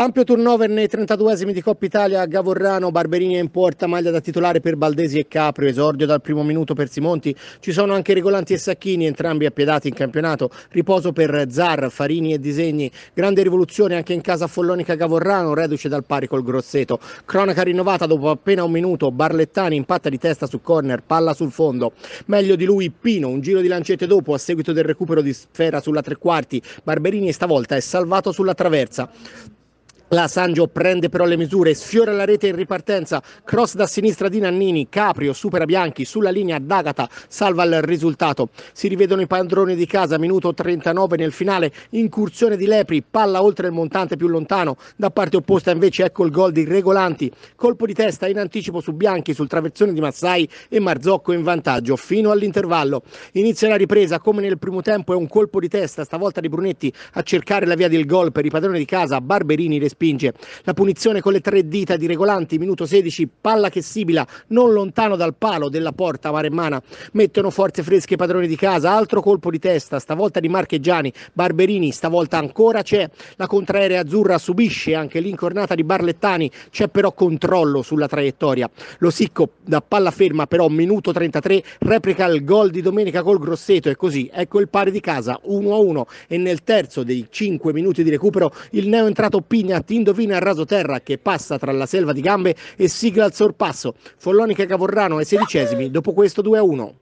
Ampio turnover nei 32esimi di Coppa Italia, Gavorrano, Barberini è in porta, maglia da titolare per Baldesi e Caprio, esordio dal primo minuto per Simonti, ci sono anche Regolanti e Sacchini, entrambi appiedati in campionato, riposo per Zar, Farini e Disegni, grande rivoluzione anche in casa follonica Gavorrano, reduce dal pari col Grosseto, cronaca rinnovata dopo appena un minuto, Barlettani impatta di testa su corner, palla sul fondo, meglio di lui Pino, un giro di lancette dopo a seguito del recupero di Sfera sulla tre quarti, Barberini stavolta è salvato sulla traversa. La Sangio prende però le misure, sfiora la rete in ripartenza, cross da sinistra di Nannini, Caprio supera Bianchi sulla linea d'Agata, salva il risultato. Si rivedono i padroni di casa, minuto 39 nel finale, incursione di Lepri, palla oltre il montante più lontano, da parte opposta invece ecco il gol di Regolanti, colpo di testa in anticipo su Bianchi sul traversone di Massai e Marzocco in vantaggio fino all'intervallo. Inizia la ripresa, come nel primo tempo è un colpo di testa, stavolta di Brunetti a cercare la via del gol per i padroni di casa, Barberini respira respinge. La punizione con le tre dita di Regolanti, minuto 16, palla che sibila non lontano dal palo della porta maremmana. Mettono forze fresche i padroni di casa, altro colpo di testa, stavolta di Marcheggiani, Barberini, stavolta ancora c'è. La contraerea azzurra subisce anche l'incornata di Barlettani, c'è però controllo sulla traiettoria. Lo Sicco da palla ferma però minuto 33 replica il gol di domenica col Grosseto e così ecco il pari di casa 1-1 e nel terzo dei 5 minuti di recupero il neo entrato Pigna ti indovina il raso terra che passa tra la selva di gambe e sigla il sorpasso. Follonica Cavorrano ai sedicesimi, dopo questo 2-1.